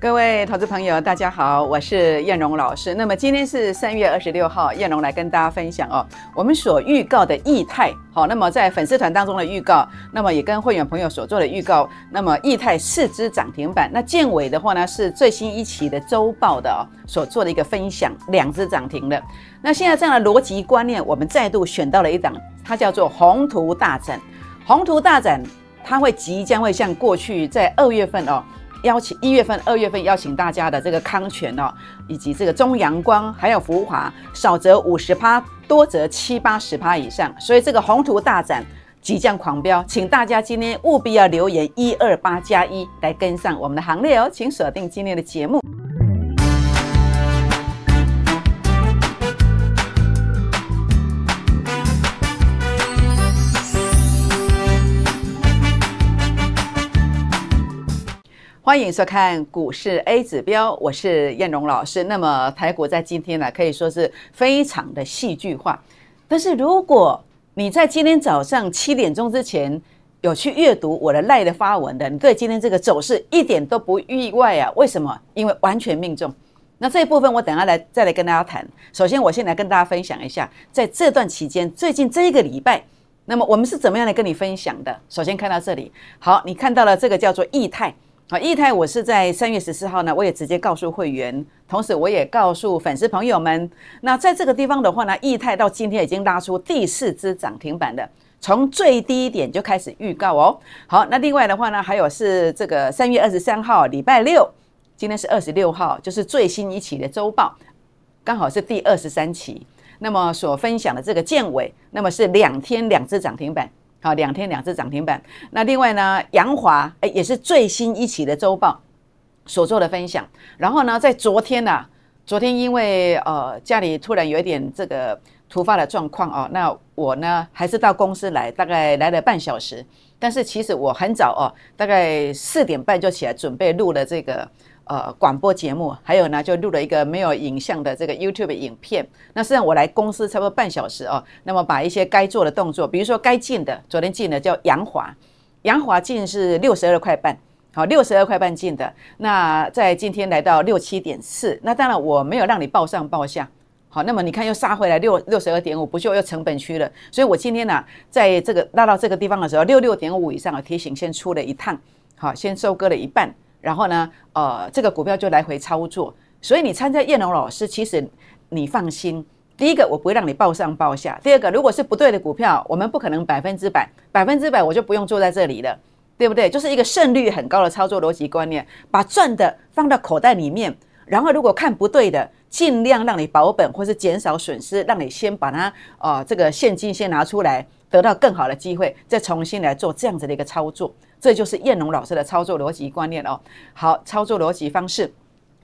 各位投资朋友，大家好，我是燕荣老师。那么今天是三月二十六号，燕荣来跟大家分享哦，我们所预告的异泰。好，那么在粉丝团当中的预告，那么也跟会员朋友所做的预告，那么异泰四只涨停板。那建伟的话呢，是最新一期的周报的所做的一个分享，两支涨停的。那现在这样的逻辑观念，我们再度选到了一档，它叫做宏图大展。宏图大展，它会即将会像过去在二月份哦。邀请一月份、二月份邀请大家的这个康泉哦，以及这个中阳光，还有福华，少则五十趴，多则七八十趴以上。所以这个宏图大展即将狂飙，请大家今天务必要留言一二八加一来跟上我们的行列哦，请锁定今天的节目。欢迎收看股市 A 指标，我是燕荣老师。那么台股在今天呢，可以说是非常的戏剧化。但是如果你在今天早上七点钟之前有去阅读我的赖的发文的，你对今天这个走势一点都不意外啊？为什么？因为完全命中。那这一部分我等下来再来跟大家谈。首先，我先来跟大家分享一下，在这段期间，最近这个礼拜，那么我们是怎么样来跟你分享的？首先看到这里，好，你看到了这个叫做异态。啊！易泰，我是在三月十四号呢，我也直接告诉会员，同时我也告诉粉丝朋友们。那在这个地方的话呢，易泰到今天已经拉出第四只涨停板了，从最低点就开始预告哦。好，那另外的话呢，还有是这个三月二十三号礼拜六，今天是二十六号，就是最新一期的周报，刚好是第二十三期。那么所分享的这个建伟，那么是两天两只涨停板。好，两天两次涨停板。那另外呢，杨华哎，也是最新一期的周报所做的分享。然后呢，在昨天呢，昨天因为呃家里突然有一点这个突发的状况啊，那我呢还是到公司来，大概来了半小时。但是其实我很早哦，大概四点半就起来准备录了这个。呃，广播节目，还有呢，就录了一个没有影像的这个 YouTube 影片。那际然我来公司差不多半小时哦，那么把一些该做的动作，比如说该进的，昨天进的叫阳华，阳华进是六十二块半，好，六十二块半进的。那在今天来到六七点四，那当然我没有让你报上报下，好，那么你看又杀回来六六十二点五，不就又成本区了？所以我今天呢，在这个拉到这个地方的时候，六六点五以上啊，提醒先出了一趟，好，先收割了一半。然后呢，呃，这个股票就来回操作，所以你参加叶龙老师，其实你放心，第一个我不会让你报上报下，第二个如果是不对的股票，我们不可能百分之百，百分之百我就不用坐在这里了，对不对？就是一个胜率很高的操作逻辑观念，把赚的放到口袋里面，然后如果看不对的，尽量让你保本或是减少损失，让你先把它呃、这个现金先拿出来，得到更好的机会，再重新来做这样子的一个操作。这就是燕龙老师的操作逻辑观念哦。好，操作逻辑方式。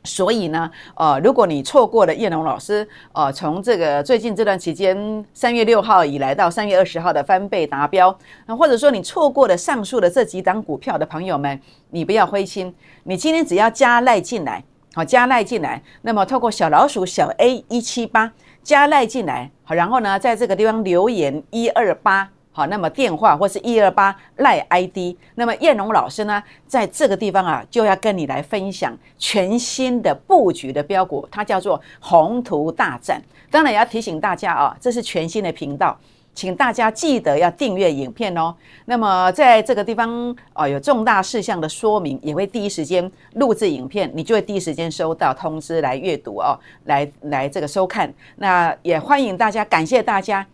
所以呢，呃，如果你错过了燕龙老师，呃，从这个最近这段期间，三月六号以来到三月二十号的翻倍达标，那或者说你错过了上述的这几档股票的朋友们，你不要灰心。你今天只要加赖进来，好，加赖进来，那么透过小老鼠小 A 一七八加赖进来，好，然后呢，在这个地方留言一二八。好，那么电话或是一二八赖 ID，那么燕龙老师呢，在这个地方啊，就要跟你来分享全新的布局的标股，它叫做宏图大战。当然也要提醒大家啊，这是全新的频道，请大家记得要订阅影片哦。那么在这个地方啊，有重大事项的说明，也会第一时间录制影片，你就会第一时间收到通知来阅读哦，来来这个收看。那也欢迎大家，感谢大家。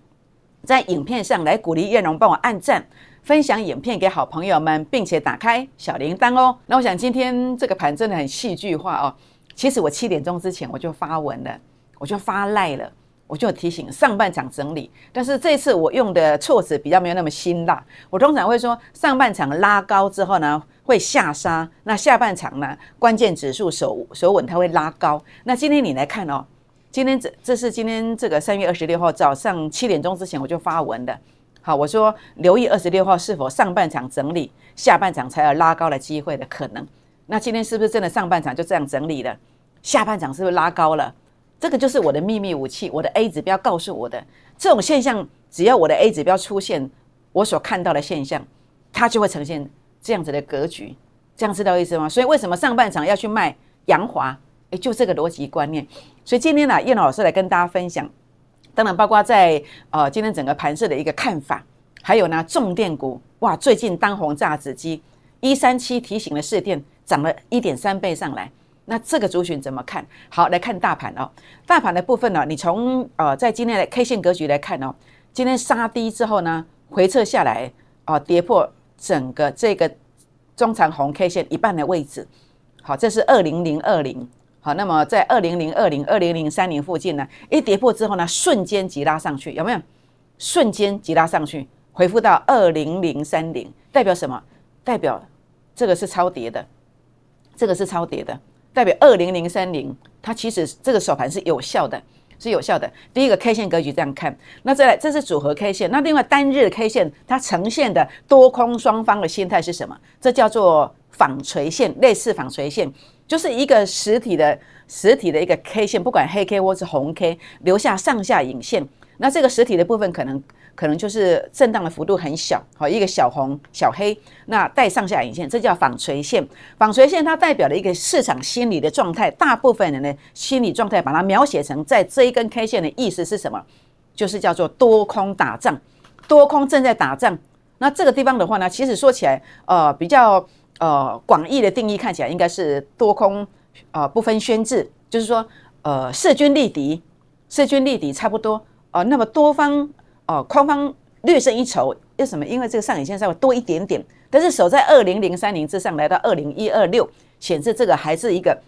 在影片上来鼓励燕荣帮我按赞，分享影片给好朋友们，并且打开小铃铛哦。那我想今天这个盘真的很戏剧化哦。其实我七点钟之前我就发文了，我就发赖了，我就提醒上半场整理。但是这次我用的措辞比较没有那么辛辣。我通常会说上半场拉高之后呢会下杀，那下半场呢关键指数手手稳它会拉高。那今天你来看哦。今天这这是今天这个三月二十六号早上七点钟之前我就发文的，好，我说留意二十六号是否上半场整理，下半场才有拉高的机会的可能。那今天是不是真的上半场就这样整理了？下半场是不是拉高了？这个就是我的秘密武器，我的 A 指标告诉我的。这种现象，只要我的 A 指标出现，我所看到的现象，它就会呈现这样子的格局。这样知道意思吗？所以为什么上半场要去卖洋华？诶，就这个逻辑观念，所以今天呢，叶老师来跟大家分享，当然包括在呃今天整个盘势的一个看法，还有呢重电股哇，最近当红炸子鸡一三七提醒了市电涨了一点三倍上来，那这个族群怎么看好？来看大盘哦，大盘的部分呢，你从呃在今天的 K 线格局来看哦，今天杀低之后呢，回撤下来哦，跌破整个这个中长红 K 线一半的位置，好，这是二零零二零。好，那么在二零零二零、二零零三零附近呢？一跌破之后呢，瞬间急拉上去，有没有？瞬间急拉上去，回复到二零零三零，代表什么？代表这个是超跌的，这个是超跌的，代表二零零三零它其实这个手盘是有效的，是有效的。第一个 K 线格局这样看，那再这是组合 K 线，那另外单日 K 线它呈现的多空双方的心态是什么？这叫做纺锤线，类似纺锤线。就是一个实体的实体的一个 K 线，不管黑 K 或是红 K，留下上下影线。那这个实体的部分可能可能就是震荡的幅度很小，好一个小红小黑，那带上下影线，这叫纺锤线。纺锤线它代表了一个市场心理的状态，大部分人的心理状态把它描写成在这一根 K 线的意思是什么？就是叫做多空打仗，多空正在打仗。那这个地方的话呢，其实说起来呃比较。呃，广义的定义看起来应该是多空，呃，不分宣制，就是说，呃，势均力敌，势均力敌差不多，哦，那么多方，哦，空方略胜一筹，为什么？因为这个上影线稍微多一点点，但是守在二零零三零之上，来到二零一二六，显示这个还是一个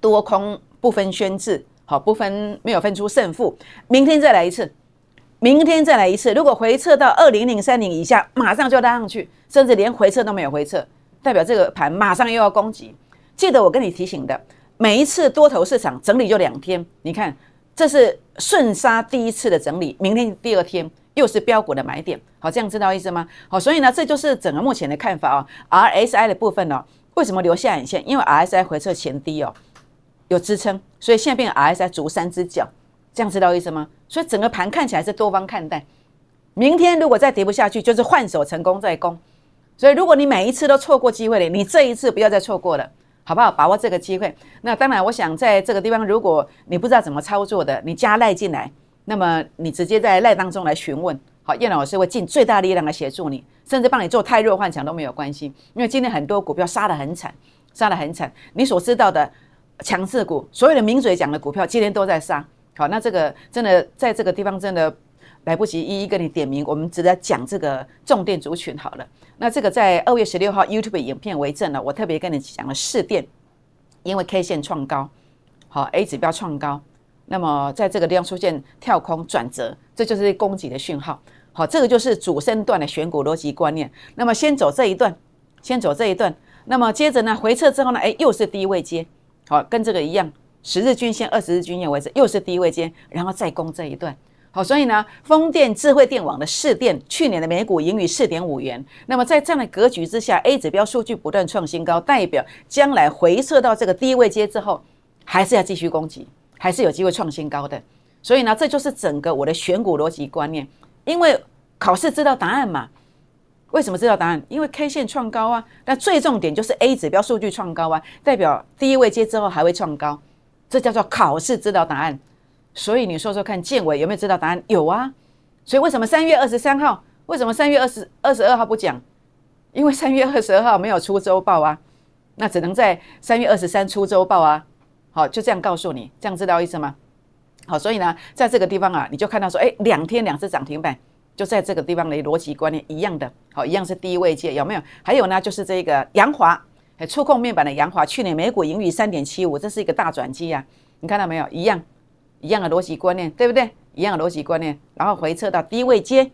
多空不分宣制，好，不分没有分出胜负。明天再来一次，明天再来一次，如果回撤到二零零三零以下，马上就拉上去，甚至连回撤都没有回撤。代表这个盘马上又要攻击，记得我跟你提醒的，每一次多头市场整理就两天。你看，这是顺杀第一次的整理，明天第二天又是标股的买点，好，这样知道意思吗？好，所以呢，这就是整个目前的看法啊。RSI 的部分呢，为什么留下影线？因为 RSI 回撤前低哦，有支撑，所以现在变 RSI 足三只脚，这样知道意思吗？所以整个盘看起来是多方看待，明天如果再跌不下去，就是换手成功再攻。所以，如果你每一次都错过机会了，你这一次不要再错过了，好不好？把握这个机会。那当然，我想在这个地方，如果你不知道怎么操作的，你加赖进来，那么你直接在赖当中来询问。好，燕老师会尽最大力量来协助你，甚至帮你做太弱幻想都没有关系。因为今天很多股票杀得很惨，杀得很惨。你所知道的强势股，所有的名嘴讲的股票，今天都在杀。好，那这个真的在这个地方真的。来不及一一跟你点名，我们只在讲这个重点族群好了。那这个在二月十六号 YouTube 影片为证了。我特别跟你讲了试电，因为 K 线创高，好 A 指标创高，那么在这个地方出现跳空转折，这就是攻击的讯号。好，这个就是主升段的选股逻辑观念。那么先走这一段，先走这一段，那么接着呢，回撤之后呢，哎，又是低位接。好，跟这个一样，十日均线、二十日均线为止，又是低位接，然后再攻这一段。好，所以呢，风电智慧电网的试电，去年的每股盈余四点五元。那么在这样的格局之下，A 指标数据不断创新高，代表将来回撤到这个低位阶之后，还是要继续攻击，还是有机会创新高的。所以呢，这就是整个我的选股逻辑观念。因为考试知道答案嘛？为什么知道答案？因为 K 线创高啊，那最重点就是 A 指标数据创高啊，代表低位阶之后还会创高，这叫做考试知道答案。所以你说说看，建委有没有知道答案？有啊，所以为什么三月二十三号？为什么三月二十二十二号不讲？因为三月二十二号没有出周报啊，那只能在三月二十三出周报啊。好，就这样告诉你，这样知道意思吗？好，所以呢，在这个地方啊，你就看到说，哎，两天两次涨停板，就在这个地方的逻辑观念一样的，好，一样是低位借，有没有？还有呢，就是这个阳华，哎，触控面板的阳华，去年美股盈余三点七五，这是一个大转机啊，你看到没有？一样。一样的逻辑观念，对不对？一样的逻辑观念，然后回撤到低位接，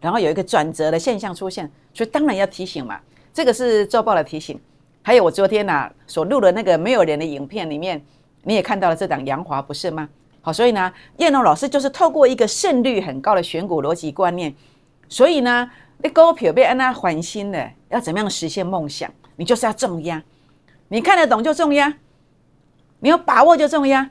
然后有一个转折的现象出现，所以当然要提醒嘛。这个是周报的提醒。还有我昨天呐所录的那个没有人的影片里面，你也看到了这档洋华不是吗？好，所以呢，燕龙老师就是透过一个胜率很高的选股逻辑观念，所以呢，你股票被安娜还心的，要怎么样实现梦想？你就是要重压，你看得懂就重压，你要把握就重压。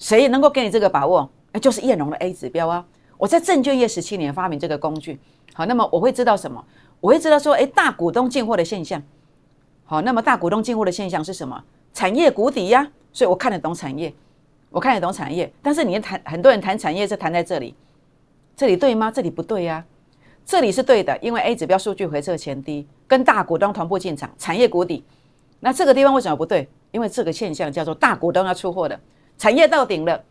谁能够给你这个把握？那就是燕荣的 A 指标啊！我在证券业十七年发明这个工具。好，那么我会知道什么？我会知道说，哎，大股东进货的现象。好，那么大股东进货的现象是什么？产业谷底呀！所以我看得懂产业，我看得懂产业。但是你谈很多人谈产业是谈在这里，这里对吗？这里不对呀。这里是对的，因为 A 指标数据回撤前低，跟大股东同步进场，产业谷底。那这个地方为什么不对？因为这个现象叫做大股东要出货的。产业到顶了，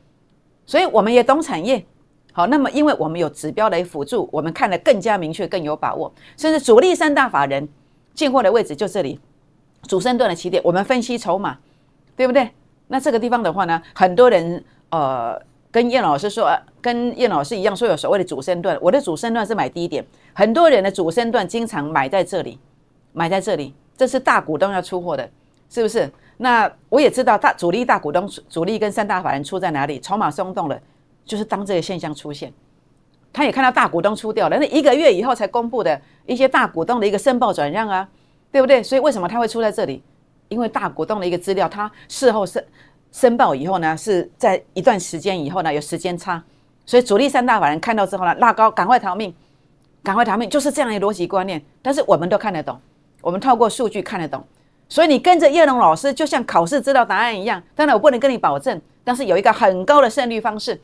所以我们也懂产业。好，那么因为我们有指标来辅助，我们看得更加明确，更有把握。甚至主力三大法人进货的位置就这里，主升段的起点。我们分析筹码，对不对？那这个地方的话呢，很多人呃跟叶老师说，跟叶老师一样说有所谓的主升段。我的主升段是买低点，很多人的主升段经常买在这里，买在这里，这是大股东要出货的，是不是？那我也知道大主力大股东主力跟三大法人出在哪里，筹码松动了，就是当这个现象出现，他也看到大股东出掉了，那一个月以后才公布的一些大股东的一个申报转让啊，对不对？所以为什么他会出在这里？因为大股东的一个资料，他事后申申报以后呢，是在一段时间以后呢有时间差，所以主力三大法人看到之后呢，拉高赶快逃命，赶快逃命，就是这样一个逻辑观念。但是我们都看得懂，我们透过数据看得懂。所以你跟着叶龙老师，就像考试知道答案一样。当然我不能跟你保证，但是有一个很高的胜率方式，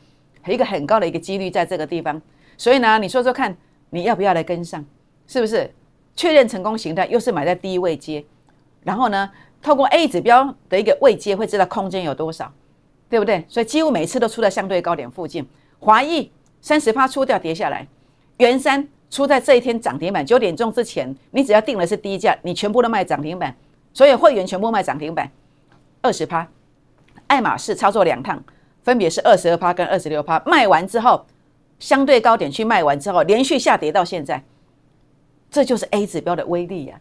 一个很高的一个几率在这个地方。所以呢，你说说看，你要不要来跟上？是不是？确认成功形态，又是买在低位接，然后呢，透过 A 指标的一个位接，会知道空间有多少，对不对？所以几乎每次都出在相对高点附近。华裔三十发出掉跌下来，元山出在这一天涨停板九点钟之前，你只要定了是低价，你全部都卖涨停板。所以会员全部卖涨停板，二十趴，爱马仕操作两趟，分别是二十二趴跟二十六趴，卖完之后，相对高点去卖完之后，连续下跌到现在，这就是 A 指标的威力呀。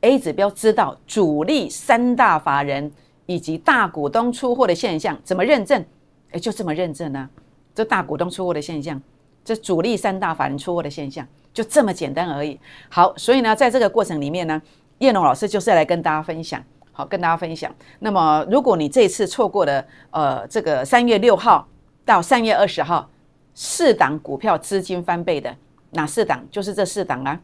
A 指标知道主力三大法人以及大股东出货的现象怎么认证？哎，就这么认证啊。这大股东出货的现象，这主力三大法人出货的现象，就这么简单而已。好，所以呢，在这个过程里面呢。叶龙老师就是来跟大家分享，好，跟大家分享。那么，如果你这次错过了，呃，这个三月六号到三月二十号，四档股票资金翻倍的哪四档？就是这四档啊。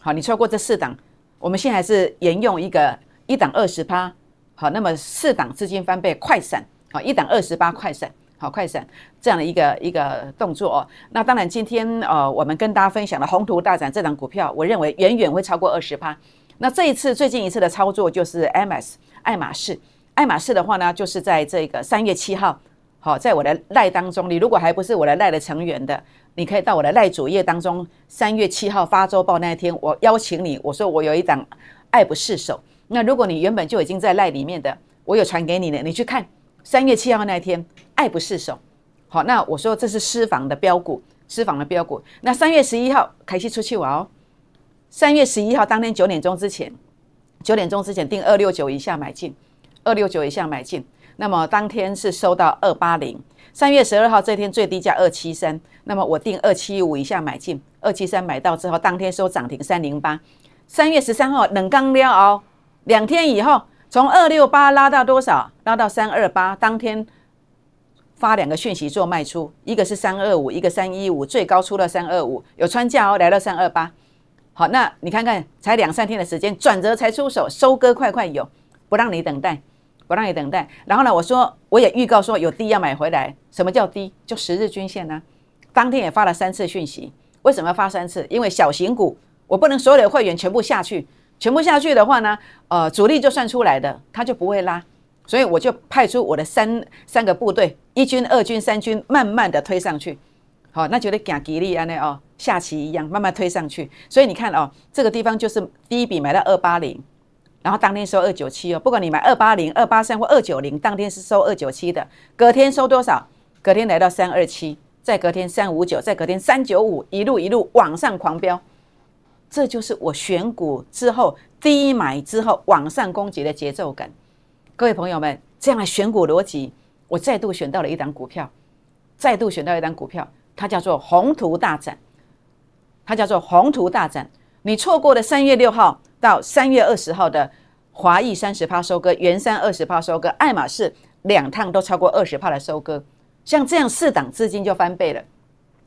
好，你错过这四档，我们现在是沿用一个一档二十趴。好，那么四档资金翻倍快闪，好，一档二十八快闪，好，快闪这样的一个一个动作哦。那当然，今天呃，我们跟大家分享的宏图大展这档股票，我认为远远会超过二十趴。那这一次最近一次的操作就是 MS 爱马仕。爱马仕的话呢，就是在这个三月七号，好，在我的赖当中，你如果还不是我的赖的成员的，你可以到我的赖主页当中，三月七号发周报那一天，我邀请你，我说我有一档爱不释手。那如果你原本就已经在赖里面的，我有传给你了，你去看三月七号那一天爱不释手。好，那我说这是私房的标股，私房的标股。那三月十一号，凯西出去玩哦。三月十一号当天九点钟之前，九点钟之前定二六九以下买进，二六九以下买进。那么当天是收到二八零。三月十二号这天最低价二七三，那么我定二七五以下买进，二七三买到之后，当天收涨停三零八。三月十三号冷钢料，两天以后从二六八拉到多少？拉到三二八。当天发两个讯息做卖出，一个是三二五，一个三一五，最高出了三二五，有穿价哦，来到三二八。好，那你看看，才两三天的时间，转折才出手，收割快快有，不让你等待，不让你等待。然后呢，我说我也预告说有低要买回来。什么叫低？就十日均线呢。当天也发了三次讯息，为什么发三次？因为小型股，我不能所有的会员全部下去，全部下去的话呢，呃，主力就算出来的，他就不会拉，所以我就派出我的三三个部队，一军、二军、三军，慢慢的推上去。好，那就得加吉利安内哦。下棋一样，慢慢推上去。所以你看哦，这个地方就是第一笔买到二八零，然后当天收二九七哦。不管你买二八零、二八三或二九零，当天是收二九七的。隔天收多少？隔天来到三二七，再隔天三五九，再隔天三九五，一路一路往上狂飙。这就是我选股之后第一买之后往上攻击的节奏感。各位朋友们，这样的选股逻辑，我再度选到了一档股票，再度选到一档股票，它叫做宏图大展。它叫做宏图大展，你错过了三月六号到三月二十号的华谊三十趴收割，元山二十趴收割，爱马仕两趟都超过二十趴的收割，像这样四档资金就翻倍了。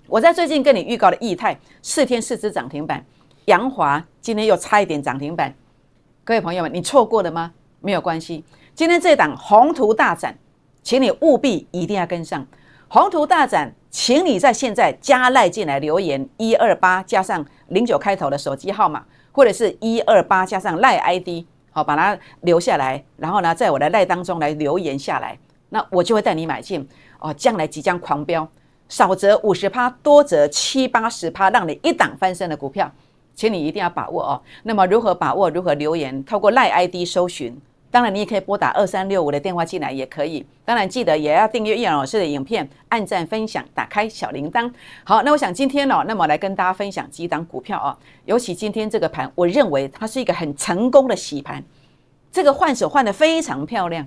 我在最近跟你预告的易泰四天四只涨停板，阳华今天又差一点涨停板，各位朋友们，你错过了吗？没有关系，今天这档宏图大展，请你务必一定要跟上宏图大展。请你在现在加赖进来留言一二八加上零九开头的手机号码，或者是一二八加上赖 ID，好把它留下来，然后呢在我的赖当中来留言下来，那我就会带你买进哦，将来即将狂飙，少则五十趴，多则七八十趴，让你一档翻身的股票，请你一定要把握哦。那么如何把握？如何留言？透过赖 ID 搜寻。当然，你也可以拨打二三六五的电话进来，也可以。当然，记得也要订阅易燃老师的影片，按赞、分享，打开小铃铛。好，那我想今天哦，那么来跟大家分享几档股票啊。尤其今天这个盘，我认为它是一个很成功的洗盘，这个换手换的非常漂亮，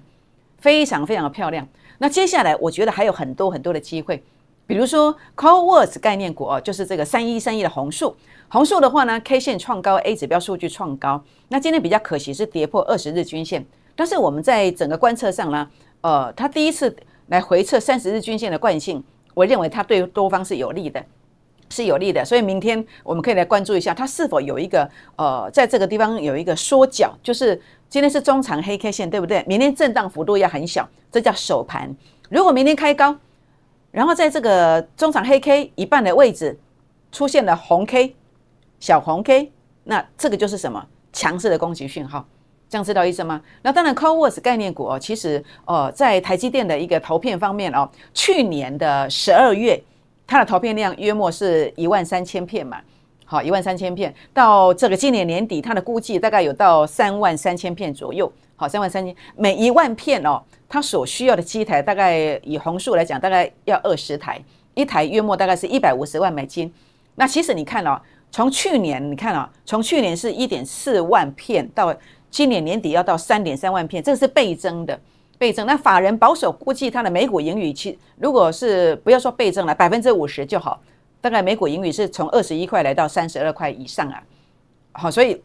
非常非常的漂亮。那接下来，我觉得还有很多很多的机会。比如说 c o l w o r d s 概念股哦，就是这个三一三一的红树。红树的话呢，K 线创高，A 指标数据创高。那今天比较可惜是跌破二十日均线，但是我们在整个观测上呢，呃，它第一次来回测三十日均线的惯性，我认为它对多方是有利的，是有利的。所以明天我们可以来关注一下，它是否有一个呃，在这个地方有一个缩脚，就是今天是中长黑 K 线，对不对？明天震荡幅度要很小，这叫首盘。如果明天开高，然后在这个中长黑 K 一半的位置出现了红 K，小红 K，那这个就是什么强势的攻击讯号？这样知道意思吗？那当然，c 宽沃尔 s 概念股哦，其实哦，在台积电的一个投片方面哦，去年的十二月它的投片量约莫是一万三千片嘛，好，一万三千片到这个今年年底它的估计大概有到三万三千片左右。好，三万三千，每一万片哦，它所需要的机台大概以红数来讲，大概要二十台，一台月末大概是一百五十万美金。那其实你看哦，从去年你看啊，从去年是一点四万片，到今年年底要到三点三万片，这是倍增的，倍增。那法人保守估计，它的每股盈余其如果是不要说倍增了，百分之五十就好，大概每股盈余是从二十一块来到三十二块以上啊。好，所以。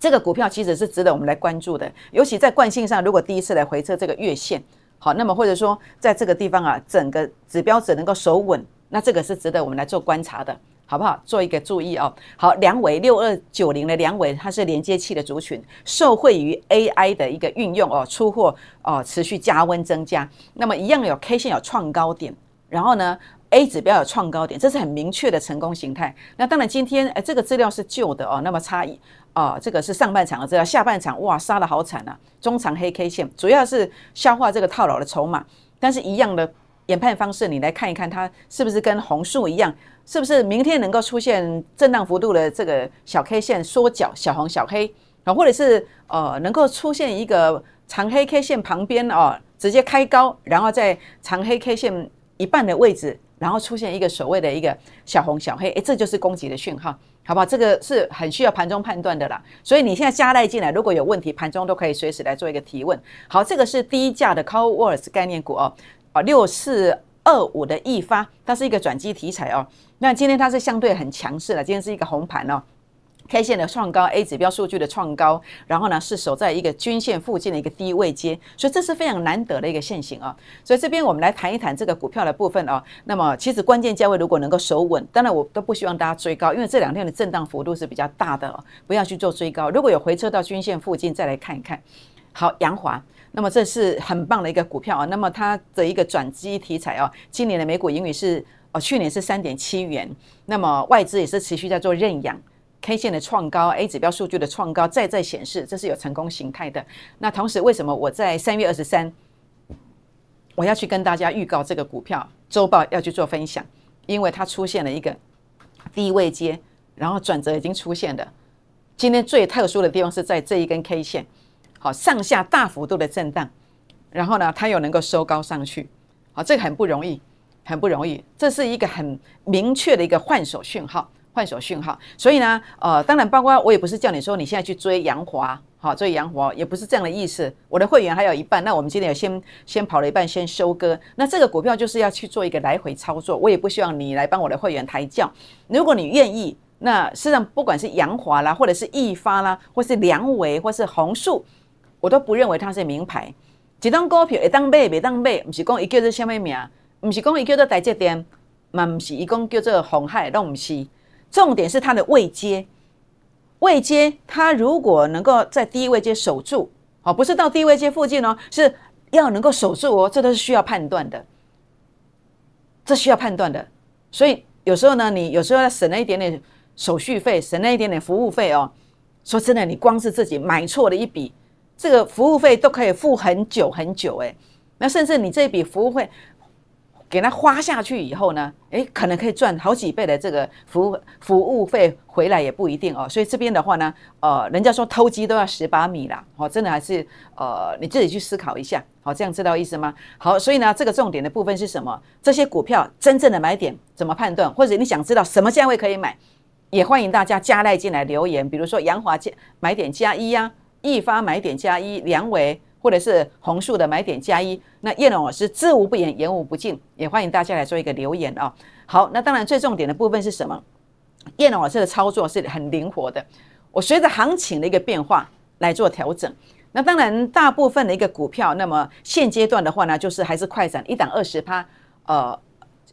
这个股票其实是值得我们来关注的，尤其在惯性上，如果第一次来回测这个月线，好，那么或者说在这个地方啊，整个指标只能够守稳，那这个是值得我们来做观察的，好不好？做一个注意哦。好，两尾六二九零的两尾，它是连接器的族群，受惠于 AI 的一个运用哦，出货哦持续加温增加，那么一样有 K 线有创高点，然后呢？A 指标有创高点，这是很明确的成功形态。那当然，今天哎，这个资料是旧的哦。那么差异啊，这个是上半场的资料，下半场哇，杀的好惨啊！中长黑 K 线主要是消化这个套牢的筹码，但是一样的研判方式，你来看一看它是不是跟红树一样，是不是明天能够出现震荡幅度的这个小 K 线缩脚，小红小黑啊，或者是呃能够出现一个长黑 K 线旁边哦，直接开高，然后在长黑 K 线一半的位置。然后出现一个所谓的一个小红小黑，哎，这就是攻击的讯号，好不好？这个是很需要盘中判断的啦。所以你现在加带进来，如果有问题，盘中都可以随时来做一个提问。好，这个是低价的 Cowords 概念股哦，啊，六四二五的易发，它是一个转机题材哦。那今天它是相对很强势的，今天是一个红盘哦。K 线的创高，A 指标数据的创高，然后呢是守在一个均线附近的一个低位阶，所以这是非常难得的一个现形啊。所以这边我们来谈一谈这个股票的部分啊。那么其实关键价位如果能够守稳，当然我都不希望大家追高，因为这两天的震荡幅度是比较大的，不要去做追高。如果有回撤到均线附近，再来看一看。好，阳华，那么这是很棒的一个股票啊。那么它的一个转基因题材啊，今年的美股盈余是呃去年是三点七元，那么外资也是持续在做认养。K 线的创高，A 指标数据的创高，再再显示，这是有成功形态的。那同时，为什么我在三月二十三，我要去跟大家预告这个股票周报要去做分享？因为它出现了一个低位接，然后转折已经出现了。今天最特殊的地方是在这一根 K 线，好，上下大幅度的震荡，然后呢，它又能够收高上去，好，这个很不容易，很不容易，这是一个很明确的一个换手讯号。换手讯号，所以呢，呃，当然，包括我也不是叫你说你现在去追洋华，好，追洋华也不是这样的意思。我的会员还有一半，那我们今天先先跑了一半，先收割。那这个股票就是要去做一个来回操作，我也不希望你来帮我的会员抬轿。如果你愿意，那实际上不管是洋华啦，或者是易发啦，或是梁维，或是红树，我都不认为它是名牌。几张股票几当买，几当买，唔是讲伊叫做什么名，唔是讲伊叫做台积电，嘛唔是，伊讲叫做红海，都唔是。重点是它的位阶，位阶它如果能够在低位阶守住，哦，不是到低位阶附近哦，是要能够守住哦，这都是需要判断的，这需要判断的。所以有时候呢，你有时候要省了一点点手续费，省了一点点服务费哦。说真的，你光是自己买错了一笔，这个服务费都可以付很久很久诶，那甚至你这笔服务费。给他花下去以后呢，哎，可能可以赚好几倍的这个服务服务费回来也不一定哦。所以这边的话呢，呃，人家说偷鸡都要十八米啦，哦，真的还是呃，你自己去思考一下，好，这样知道意思吗？好，所以呢，这个重点的部分是什么？这些股票真正的买点怎么判断，或者你想知道什么价位可以买，也欢迎大家加赖进来留言，比如说杨华加买点加一呀，易发买点加一，梁伟。或者是红树的买点加一，那叶龙老师知无不言，言无不尽，也欢迎大家来做一个留言啊。好，那当然最重点的部分是什么？叶龙老师的操作是很灵活的，我随着行情的一个变化来做调整。那当然大部分的一个股票，那么现阶段的话呢，就是还是快涨一档二十趴，呃，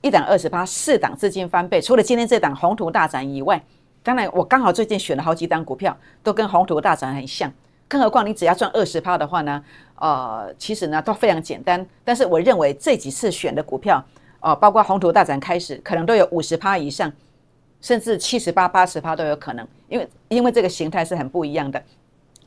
一档二十趴，四档资金翻倍。除了今天这档宏图大涨以外，当然我刚好最近选了好几档股票，都跟宏图大涨很像。更何况你只要赚二十趴的话呢，呃，其实呢都非常简单。但是我认为这几次选的股票，呃，包括宏图大展开始，可能都有五十趴以上，甚至七十八、八十趴都有可能。因为因为这个形态是很不一样的，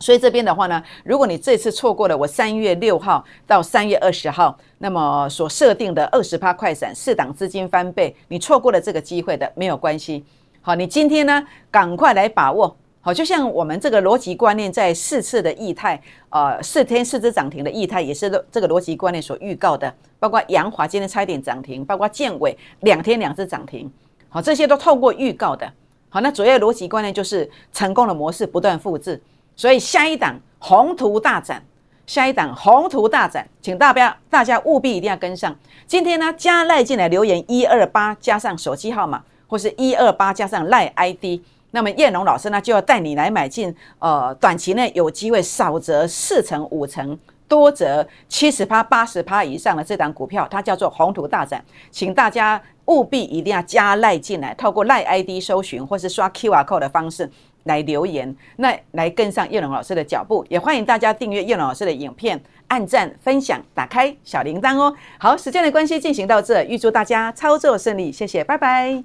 所以这边的话呢，如果你这次错过了我三月六号到三月二十号那么所设定的二十趴快闪四档资金翻倍，你错过了这个机会的没有关系。好，你今天呢，赶快来把握。好，就像我们这个逻辑观念，在四次的异态，呃，四天四只涨停的异态，也是这个逻辑观念所预告的。包括阳华今天差一点涨停，包括建伟两天两只涨停，好，这些都透过预告的。好，那主要逻辑观念就是成功的模式不断复制，所以下一档宏图大展，下一档宏图大展，请大家大家务必一定要跟上。今天呢，加赖进来留言一二八加上手机号码，或是一二八加上赖 ID。那么燕龙老师呢就要带你来买进，呃，短期内有机会少则四成五成，多则七十趴八十趴以上的这档股票，它叫做宏图大展，请大家务必一定要加赖进来，透过赖 I D 搜寻或是刷 Q R Code 的方式来留言，那来跟上叶龙老师的脚步，也欢迎大家订阅叶龙老师的影片，按赞分享，打开小铃铛哦。好，时间的关系进行到这，预祝大家操作顺利，谢谢，拜拜。